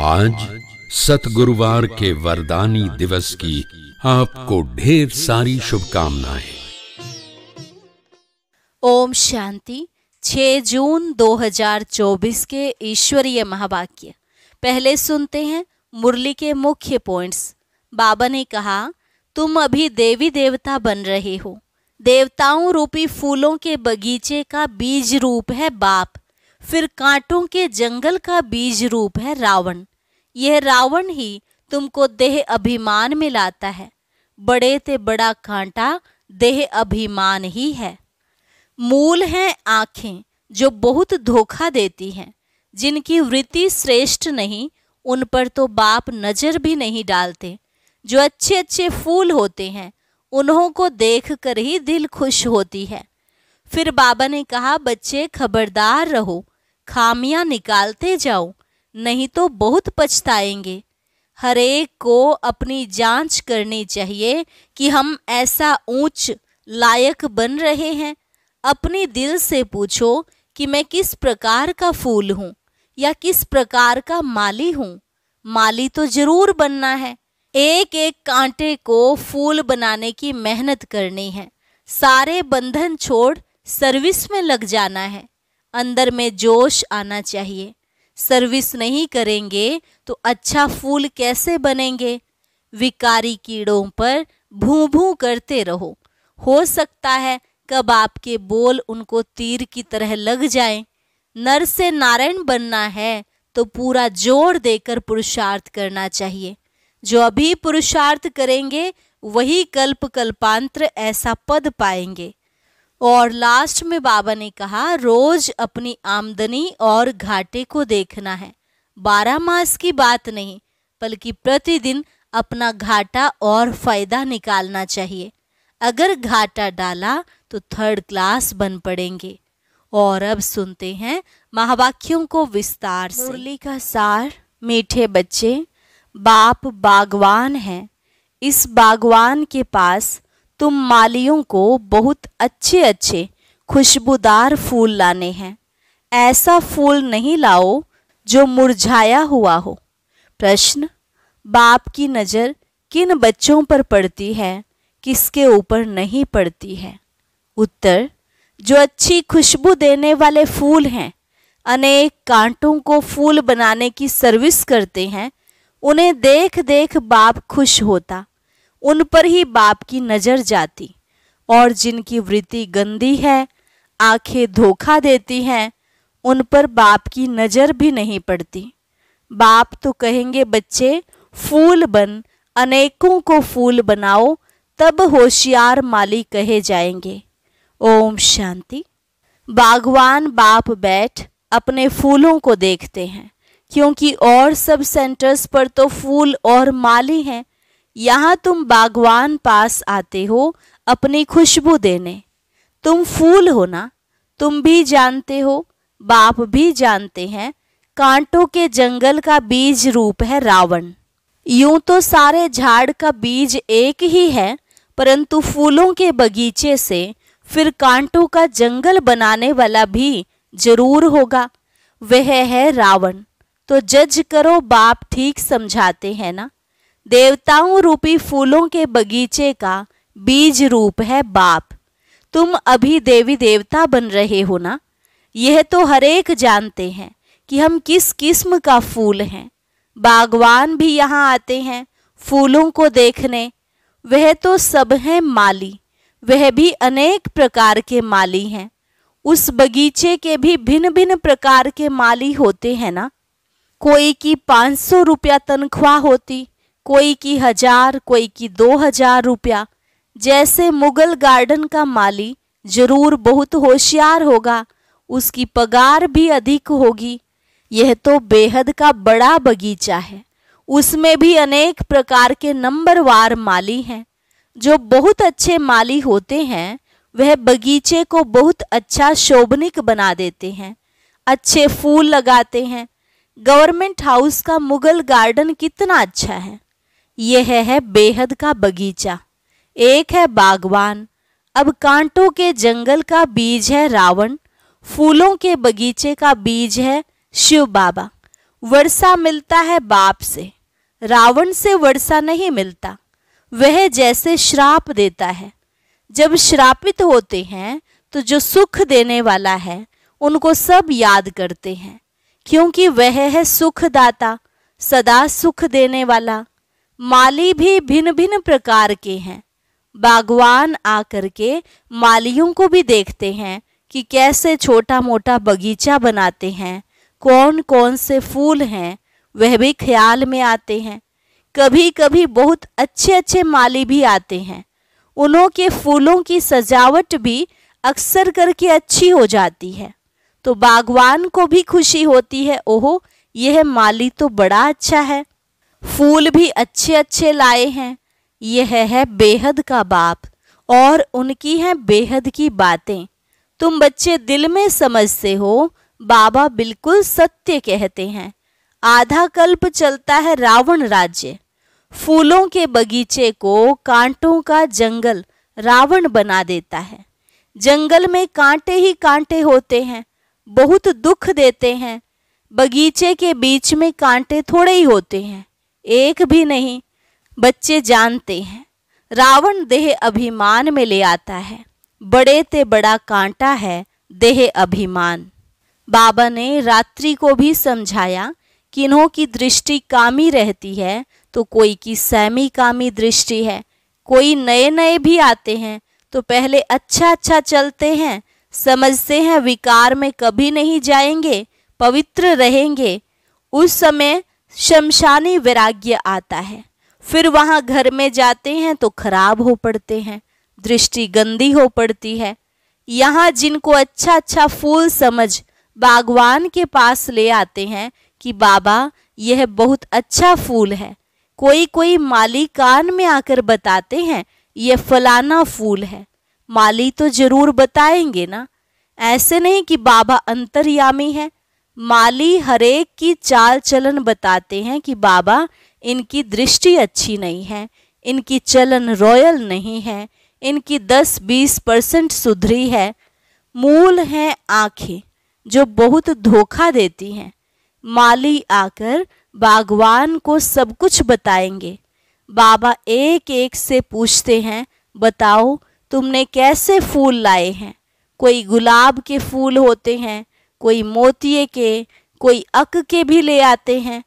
आज सतगुरुवार के वरदानी दिवस की आपको ढेर सारी शुभकामनाएं ओम शांति 6 जून 2024 के ईश्वरीय महावाक्य पहले सुनते हैं मुरली के मुख्य पॉइंट्स बाबा ने कहा तुम अभी देवी देवता बन रहे हो देवताओं रूपी फूलों के बगीचे का बीज रूप है बाप फिर कांटों के जंगल का बीज रूप है रावण यह रावण ही तुमको देह अभिमान में लाता है बड़े ते बड़ा कांटा देह अभिमान ही है मूल हैं आँखें जो बहुत धोखा देती हैं जिनकी वृत्ति श्रेष्ठ नहीं उन पर तो बाप नज़र भी नहीं डालते जो अच्छे अच्छे फूल होते हैं उन्हों को देख कर ही दिल खुश होती है फिर बाबा ने कहा बच्चे खबरदार रहो खामियां निकालते जाओ नहीं तो बहुत पछताएंगे हरेक को अपनी जांच करनी चाहिए कि हम ऐसा ऊंच लायक बन रहे हैं अपनी दिल से पूछो कि मैं किस प्रकार का फूल हूँ या किस प्रकार का माली हूँ माली तो जरूर बनना है एक एक कांटे को फूल बनाने की मेहनत करनी है सारे बंधन छोड़ सर्विस में लग जाना है अंदर में जोश आना चाहिए सर्विस नहीं करेंगे तो अच्छा फूल कैसे बनेंगे विकारी कीड़ों पर भू भू करते रहो हो सकता है कब आपके बोल उनको तीर की तरह लग जाए नर से नारायण बनना है तो पूरा जोर देकर पुरुषार्थ करना चाहिए जो अभी पुरुषार्थ करेंगे वही कल्प कल्पांतर ऐसा पद पाएंगे और लास्ट में बाबा ने कहा रोज अपनी आमदनी और घाटे को देखना है बारह मास की बात नहीं बल्कि प्रतिदिन अपना घाटा और फायदा निकालना चाहिए अगर घाटा डाला तो थर्ड क्लास बन पड़ेंगे और अब सुनते हैं महावाक्यों को विस्तार से मुरली का सार मीठे बच्चे बाप बागवान है इस बागवान के पास तुम मालियों को बहुत अच्छे अच्छे खुशबूदार फूल लाने हैं ऐसा फूल नहीं लाओ जो मुरझाया हुआ हो प्रश्न बाप की नज़र किन बच्चों पर पड़ती है किसके ऊपर नहीं पड़ती है उत्तर जो अच्छी खुशबू देने वाले फूल हैं अनेक कांटों को फूल बनाने की सर्विस करते हैं उन्हें देख देख बाप खुश होता उन पर ही बाप की नज़र जाती और जिनकी वृत्ति गंदी है आंखें धोखा देती हैं उन पर बाप की नज़र भी नहीं पड़ती बाप तो कहेंगे बच्चे फूल बन अनेकों को फूल बनाओ तब होशियार माली कहे जाएंगे ओम शांति बागवान बाप बैठ अपने फूलों को देखते हैं क्योंकि और सब सेंटर्स पर तो फूल और माली हैं यहाँ तुम बागवान पास आते हो अपनी खुशबू देने तुम फूल हो ना तुम भी जानते हो बाप भी जानते हैं कांटों के जंगल का बीज रूप है रावण यूं तो सारे झाड़ का बीज एक ही है परंतु फूलों के बगीचे से फिर कांटों का जंगल बनाने वाला भी जरूर होगा वह है रावण तो जज करो बाप ठीक समझाते हैं ना देवताओं रूपी फूलों के बगीचे का बीज रूप है बाप तुम अभी देवी देवता बन रहे हो ना यह तो हरेक जानते हैं कि हम किस किस्म का फूल हैं बागवान भी यहाँ आते हैं फूलों को देखने वह तो सब हैं माली वह भी अनेक प्रकार के माली हैं उस बगीचे के भी भिन्न भिन्न प्रकार के माली होते हैं ना कोई की पाँच सौ रुपया तनख्वाह होती कोई की हजार कोई की दो हजार रुपया जैसे मुगल गार्डन का माली जरूर बहुत होशियार होगा उसकी पगार भी अधिक होगी यह तो बेहद का बड़ा बगीचा है उसमें भी अनेक प्रकार के नंबरवार माली हैं जो बहुत अच्छे माली होते हैं वह बगीचे को बहुत अच्छा शोभनिक बना देते हैं अच्छे फूल लगाते हैं गवर्नमेंट हाउस का मुगल गार्डन कितना अच्छा है यह है बेहद का बगीचा एक है बागवान अब कांटों के जंगल का बीज है रावण फूलों के बगीचे का बीज है शिव बाबा वर्षा मिलता है बाप से रावण से वर्षा नहीं मिलता वह जैसे श्राप देता है जब श्रापित होते हैं तो जो सुख देने वाला है उनको सब याद करते हैं क्योंकि वह है सुखदाता सदा सुख देने वाला माली भी भिन्न भिन्न प्रकार के हैं बागवान आकर के मालियों को भी देखते हैं कि कैसे छोटा मोटा बगीचा बनाते हैं कौन कौन से फूल हैं वह भी ख्याल में आते हैं कभी कभी बहुत अच्छे अच्छे माली भी आते हैं उनों के फूलों की सजावट भी अक्सर करके अच्छी हो जाती है तो बागवान को भी खुशी होती है ओहो यह माली तो बड़ा अच्छा है फूल भी अच्छे अच्छे लाए हैं यह है बेहद का बाप और उनकी हैं बेहद की बातें तुम बच्चे दिल में समझते हो बाबा बिल्कुल सत्य कहते हैं आधा कल्प चलता है रावण राज्य फूलों के बगीचे को कांटों का जंगल रावण बना देता है जंगल में कांटे ही कांटे होते हैं बहुत दुख देते हैं बगीचे के बीच में कांटे थोड़े ही होते हैं एक भी नहीं बच्चे जानते हैं रावण देह अभिमान में ले आता है बड़े ते बड़ा कांटा है देह अभिमान बाबा ने रात्रि को भी समझाया किन्हों की दृष्टि कामी रहती है तो कोई की सैमी कामी दृष्टि है कोई नए नए भी आते हैं तो पहले अच्छा अच्छा चलते हैं समझते हैं विकार में कभी नहीं जाएंगे पवित्र रहेंगे उस समय शमशानी वैराग्य आता है फिर वहाँ घर में जाते हैं तो खराब हो पड़ते हैं दृष्टि गंदी हो पड़ती है यहाँ जिनको अच्छा अच्छा फूल समझ बागवान के पास ले आते हैं कि बाबा यह बहुत अच्छा फूल है कोई कोई माली कान में आकर बताते हैं यह फलाना फूल है माली तो जरूर बताएंगे ना ऐसे नहीं कि बाबा अंतर्यामी है माली हरेक की चाल चलन बताते हैं कि बाबा इनकी दृष्टि अच्छी नहीं है इनकी चलन रॉयल नहीं है इनकी 10-20 परसेंट सुधरी है मूल हैं आँखें जो बहुत धोखा देती हैं माली आकर बागवान को सब कुछ बताएंगे बाबा एक एक से पूछते हैं बताओ तुमने कैसे फूल लाए हैं कोई गुलाब के फूल होते हैं कोई मोतिये के कोई अक के भी ले आते हैं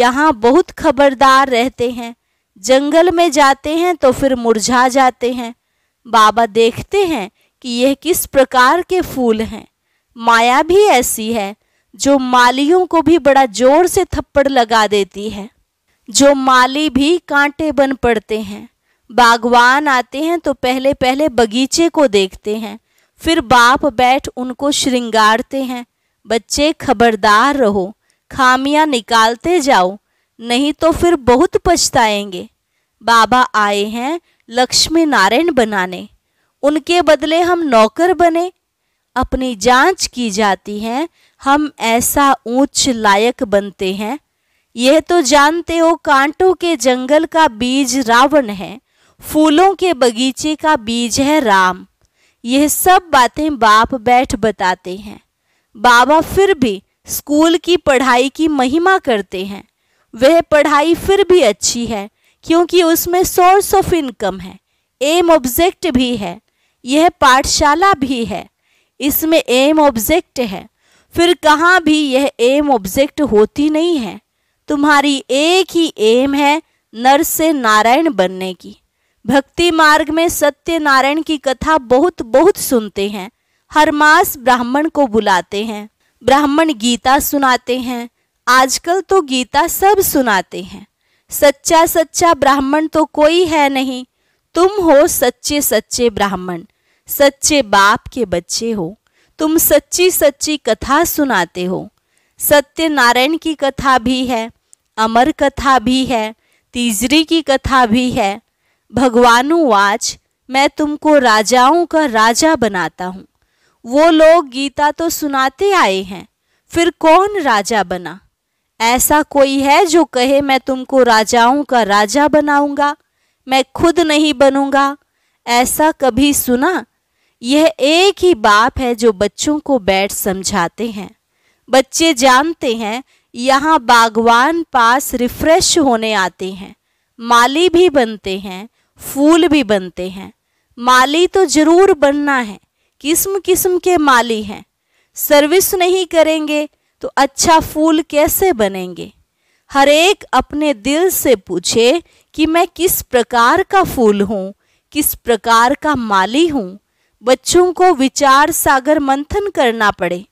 यहाँ बहुत खबरदार रहते हैं जंगल में जाते हैं तो फिर मुरझा जाते हैं बाबा देखते हैं कि यह किस प्रकार के फूल हैं माया भी ऐसी है जो मालियों को भी बड़ा जोर से थप्पड़ लगा देती है जो माली भी कांटे बन पड़ते हैं बागवान आते हैं तो पहले पहले बगीचे को देखते हैं फिर बाप बैठ उनको श्रृंगारते हैं बच्चे खबरदार रहो खामियां निकालते जाओ नहीं तो फिर बहुत पछताएंगे बाबा आए हैं लक्ष्मी नारायण बनाने उनके बदले हम नौकर बने अपनी जांच की जाती है हम ऐसा ऊंच लायक बनते हैं यह तो जानते हो कांटों के जंगल का बीज रावण है फूलों के बगीचे का बीज है राम यह सब बातें बाप बैठ बताते हैं बाबा फिर भी स्कूल की पढ़ाई की महिमा करते हैं वह पढ़ाई फिर भी अच्छी है क्योंकि उसमें सोर्स ऑफ इनकम है एम ऑब्जेक्ट भी है यह पाठशाला भी है इसमें एम ऑब्जेक्ट है फिर कहाँ भी यह एम ऑब्जेक्ट होती नहीं है तुम्हारी एक ही एम है नर से नारायण बनने की भक्ति मार्ग में सत्यनारायण की कथा बहुत बहुत सुनते हैं हर मास ब्राह्मण को बुलाते हैं ब्राह्मण गीता सुनाते हैं आजकल तो गीता सब सुनाते हैं सच्चा सच्चा ब्राह्मण तो कोई है नहीं तुम हो सच्चे सच्चे ब्राह्मण सच्चे बाप के बच्चे हो तुम सच्ची सच्ची कथा सुनाते हो सत्यनारायण की कथा भी है अमर कथा भी है तीजरी की कथा भी है भगवानुवाच मैं तुमको राजाओं का राजा बनाता हूँ वो लोग गीता तो सुनाते आए हैं फिर कौन राजा बना ऐसा कोई है जो कहे मैं तुमको राजाओं का राजा बनाऊंगा मैं खुद नहीं बनूंगा ऐसा कभी सुना यह एक ही बाप है जो बच्चों को बैठ समझाते हैं बच्चे जानते हैं यहाँ बागवान पास रिफ्रेश होने आते हैं माली भी बनते हैं फूल भी बनते हैं माली तो जरूर बनना है किस्म किस्म के माली हैं सर्विस नहीं करेंगे तो अच्छा फूल कैसे बनेंगे हर एक अपने दिल से पूछे कि मैं किस प्रकार का फूल हूँ किस प्रकार का माली हूँ बच्चों को विचार सागर मंथन करना पड़े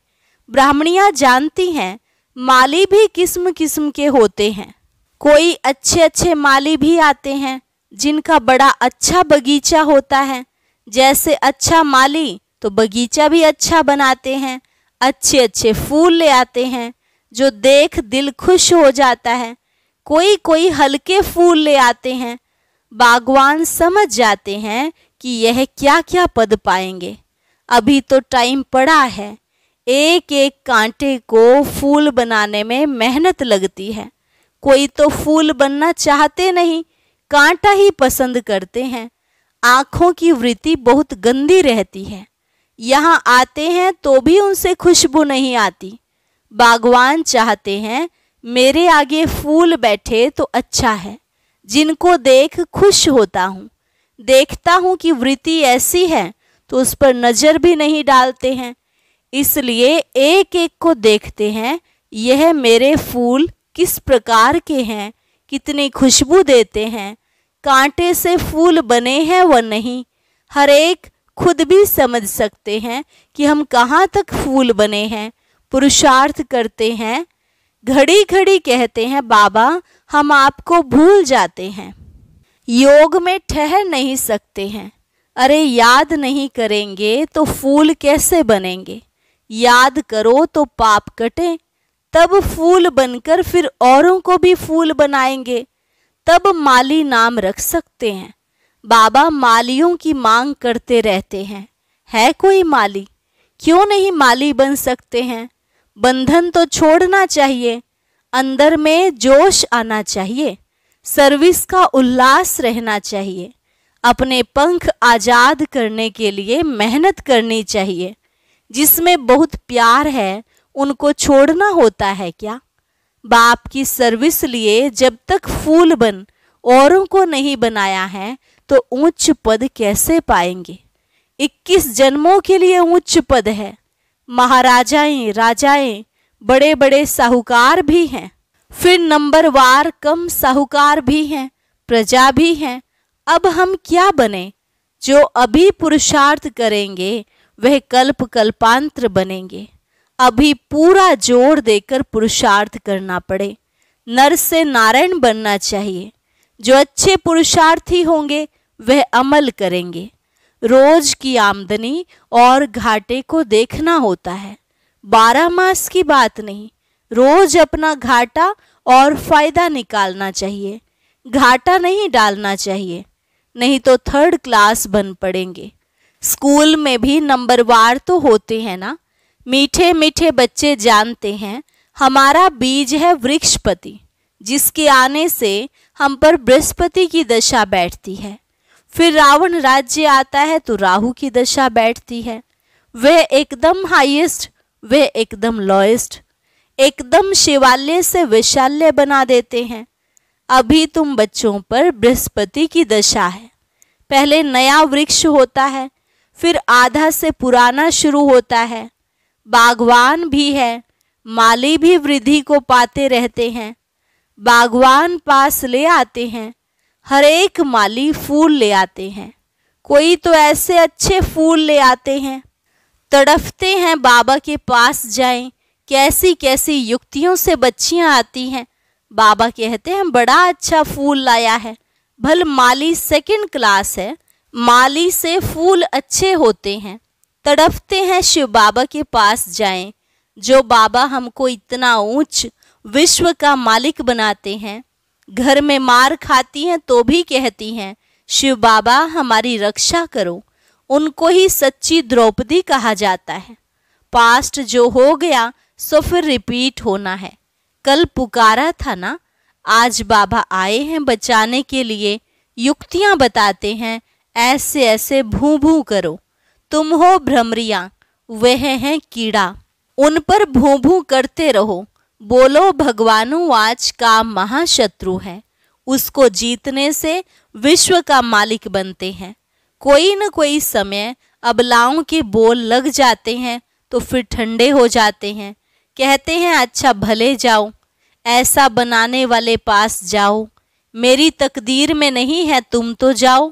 ब्राह्मणियाँ जानती हैं माली भी किस्म किस्म के होते हैं कोई अच्छे अच्छे माली भी आते हैं जिनका बड़ा अच्छा बगीचा होता है जैसे अच्छा माली तो बगीचा भी अच्छा बनाते हैं अच्छे अच्छे फूल ले आते हैं जो देख दिल खुश हो जाता है कोई कोई हल्के फूल ले आते हैं बागवान समझ जाते हैं कि यह क्या क्या पद पाएंगे अभी तो टाइम पड़ा है एक एक कांटे को फूल बनाने में मेहनत लगती है कोई तो फूल बनना चाहते नहीं कांटा ही पसंद करते हैं आँखों की वृत्ति बहुत गंदी रहती है यहाँ आते हैं तो भी उनसे खुशबू नहीं आती बागवान चाहते हैं मेरे आगे फूल बैठे तो अच्छा है जिनको देख खुश होता हूँ देखता हूँ कि वृत्ति ऐसी है तो उस पर नज़र भी नहीं डालते हैं इसलिए एक एक को देखते हैं यह मेरे फूल किस प्रकार के हैं कितनी खुशबू देते हैं कांटे से फूल बने हैं व नहीं हर एक खुद भी समझ सकते हैं कि हम कहाँ तक फूल बने हैं पुरुषार्थ करते हैं घड़ी घड़ी कहते हैं बाबा हम आपको भूल जाते हैं योग में ठहर नहीं सकते हैं अरे याद नहीं करेंगे तो फूल कैसे बनेंगे याद करो तो पाप कटें तब फूल बनकर फिर औरों को भी फूल बनाएंगे तब माली नाम रख सकते हैं बाबा मालियों की मांग करते रहते हैं है कोई माली क्यों नहीं माली बन सकते हैं बंधन तो छोड़ना चाहिए अंदर में जोश आना चाहिए सर्विस का उल्लास रहना चाहिए अपने पंख आज़ाद करने के लिए मेहनत करनी चाहिए जिसमें बहुत प्यार है उनको छोड़ना होता है क्या बाप की सर्विस लिए जब तक फूल बन औरों को नहीं बनाया है तो उच्च पद कैसे पाएंगे 21 जन्मों के लिए उच्च पद है महाराजाएं राजाएं बड़े बड़े साहूकार भी हैं फिर नंबर वार कम साहूकार भी हैं प्रजा भी हैं अब हम क्या बने जो अभी पुरुषार्थ करेंगे वह कल्प कल्पांतर बनेंगे अभी पूरा जोर देकर पुरुषार्थ करना पड़े नर से नारायण बनना चाहिए जो अच्छे पुरुषार्थी होंगे वह अमल करेंगे रोज की आमदनी और घाटे को देखना होता है बारह मास की बात नहीं रोज अपना घाटा और फायदा निकालना चाहिए घाटा नहीं डालना चाहिए नहीं तो थर्ड क्लास बन पड़ेंगे स्कूल में भी नंबरवार तो होते हैं ना मीठे मीठे बच्चे जानते हैं हमारा बीज है वृक्षपति जिसके आने से हम पर बृहस्पति की दशा बैठती है फिर रावण राज्य आता है तो राहु की दशा बैठती है वह एकदम हाईएस्ट वह एकदम लोएस्ट एकदम शिवालय से वैशाल्य बना देते हैं अभी तुम बच्चों पर बृहस्पति की दशा है पहले नया वृक्ष होता है फिर आधा से पुराना शुरू होता है बागवान भी है माली भी वृद्धि को पाते रहते हैं बागवान पास ले आते हैं हर एक माली फूल ले आते हैं कोई तो ऐसे अच्छे फूल ले आते हैं तड़फते हैं बाबा के पास जाएं कैसी कैसी युक्तियों से बच्चियां आती हैं बाबा कहते हैं बड़ा अच्छा फूल लाया है भल माली सेकंड क्लास है माली से फूल अच्छे होते हैं तड़पते हैं शिव बाबा के पास जाएं जो बाबा हमको इतना ऊंच विश्व का मालिक बनाते हैं घर में मार खाती हैं तो भी कहती हैं शिव बाबा हमारी रक्षा करो उनको ही सच्ची द्रौपदी कहा जाता है पास्ट जो हो गया सो फिर रिपीट होना है कल पुकारा था ना आज बाबा आए हैं बचाने के लिए युक्तियां बताते हैं ऐसे ऐसे भू भू करो तुम हो भ्रमरिया वह हैं कीड़ा उन पर भू भू करते रहो बोलो भगवानु आज का महाशत्रु है उसको जीतने से विश्व का मालिक बनते हैं कोई न कोई समय अबलाओं के बोल लग जाते हैं तो फिर ठंडे हो जाते हैं कहते हैं अच्छा भले जाओ ऐसा बनाने वाले पास जाओ मेरी तकदीर में नहीं है तुम तो जाओ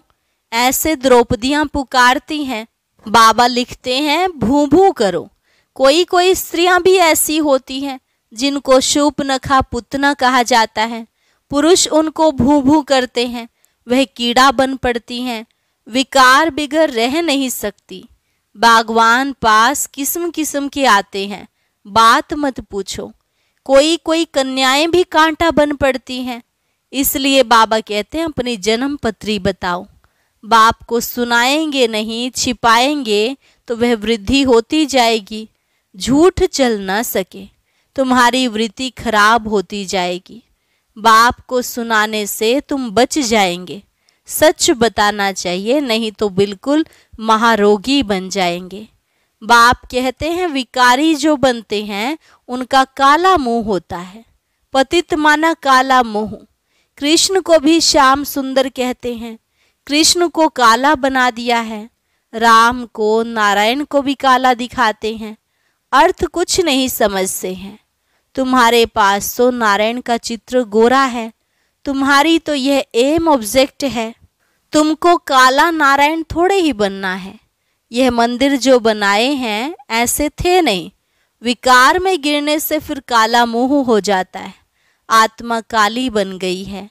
ऐसे द्रौपदियाँ पुकारती हैं बाबा लिखते हैं भू भू करो कोई कोई स्त्रियां भी ऐसी होती हैं जिनको शुभ नखा पुतना कहा जाता है पुरुष उनको भू भू करते हैं वह कीड़ा बन पड़ती हैं विकार बिगर रह नहीं सकती बागवान पास किस्म किस्म के आते हैं बात मत पूछो कोई कोई कन्याएं भी कांटा बन पड़ती हैं इसलिए बाबा कहते हैं अपनी जन्म पत्री बताओ बाप को सुनाएंगे नहीं छिपाएंगे तो वह वृद्धि होती जाएगी झूठ चल न सके तुम्हारी वृत्ति खराब होती जाएगी बाप को सुनाने से तुम बच जाएंगे सच बताना चाहिए नहीं तो बिल्कुल महारोगी बन जाएंगे बाप कहते हैं विकारी जो बनते हैं उनका काला मुंह होता है पतित माना काला मुंह कृष्ण को भी श्याम सुंदर कहते हैं कृष्ण को काला बना दिया है राम को नारायण को भी काला दिखाते हैं अर्थ कुछ नहीं समझते हैं तुम्हारे पास तो नारायण का चित्र गोरा है तुम्हारी तो यह एम ऑब्जेक्ट है तुमको काला नारायण थोड़े ही बनना है यह मंदिर जो बनाए हैं ऐसे थे नहीं विकार में गिरने से फिर काला मुंह हो जाता है आत्मा काली बन गई है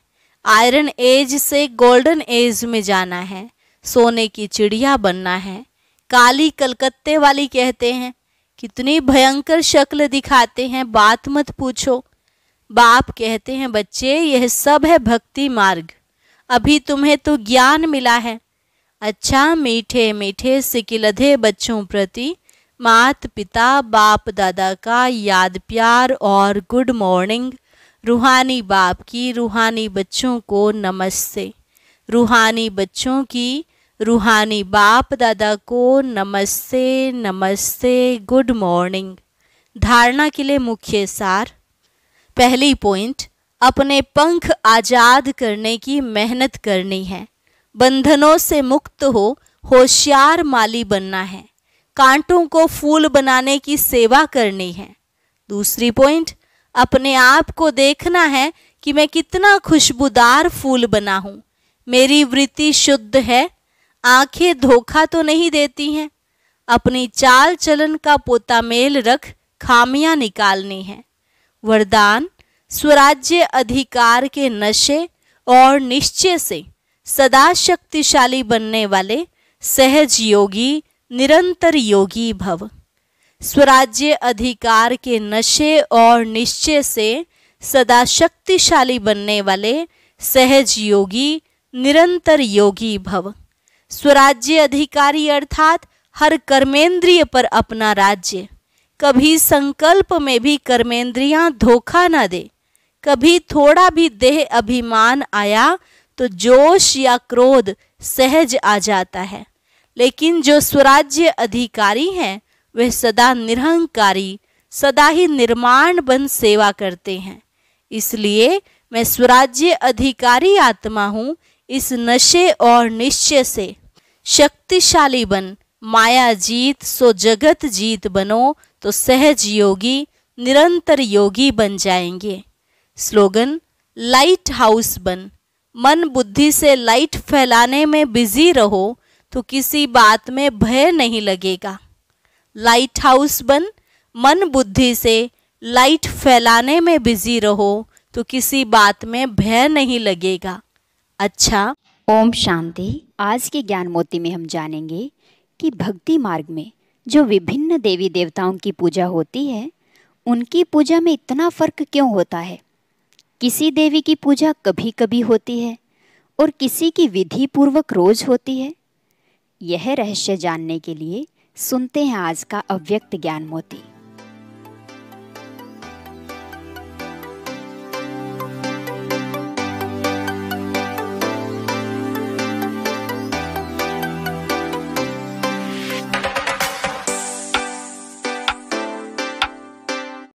आयरन एज से गोल्डन एज में जाना है सोने की चिड़िया बनना है काली कलकत्ते वाली कहते हैं कितनी भयंकर शक्ल दिखाते हैं बात मत पूछो बाप कहते हैं बच्चे यह सब है भक्ति मार्ग अभी तुम्हें तो ज्ञान मिला है अच्छा मीठे मीठे सिकिलधे बच्चों प्रति मात पिता बाप दादा का याद प्यार और गुड मॉर्निंग रूहानी बाप की रूहानी बच्चों को नमस्ते रूहानी बच्चों की रूहानी बाप दादा को नमस्ते नमस्ते गुड मॉर्निंग धारणा के लिए मुख्य सार पहली पॉइंट अपने पंख आज़ाद करने की मेहनत करनी है बंधनों से मुक्त हो होशियार माली बनना है कांटों को फूल बनाने की सेवा करनी है दूसरी पॉइंट अपने आप को देखना है कि मैं कितना खुशबूदार फूल बना हूँ मेरी वृत्ति शुद्ध है आंखें धोखा तो नहीं देती हैं अपनी चाल चलन का पोता मेल रख खामियां निकालनी है वरदान स्वराज्य अधिकार के नशे और निश्चय से सदा शक्तिशाली बनने वाले सहज योगी निरंतर योगी भव स्वराज्य अधिकार के नशे और निश्चय से सदा शक्तिशाली बनने वाले सहज योगी निरंतर योगी भव स्वराज्य अधिकारी अर्थात हर कर्मेंद्रिय पर अपना राज्य कभी संकल्प में भी कर्मेंद्रियां धोखा न दे कभी थोड़ा भी देह अभिमान आया तो जोश या क्रोध सहज आ जाता है लेकिन जो स्वराज्य अधिकारी हैं वे सदा निरहंकारी सदा ही निर्माण बन सेवा करते हैं इसलिए मैं स्वराज्य अधिकारी आत्मा हूँ इस नशे और निश्चय से शक्तिशाली बन माया जीत सो जगत जीत बनो तो सहज योगी निरंतर योगी बन जाएंगे स्लोगन लाइट हाउस बन मन बुद्धि से लाइट फैलाने में बिजी रहो तो किसी बात में भय नहीं लगेगा लाइट हाउस बन मन बुद्धि से लाइट फैलाने में बिजी रहो तो किसी बात में भय नहीं लगेगा अच्छा ओम शांति आज के ज्ञान मोती में हम जानेंगे कि भक्ति मार्ग में जो विभिन्न देवी देवताओं की पूजा होती है उनकी पूजा में इतना फर्क क्यों होता है किसी देवी की पूजा कभी कभी होती है और किसी की विधि पूर्वक रोज होती है यह रहस्य जानने के लिए सुनते हैं आज का अव्यक्त ज्ञान मोती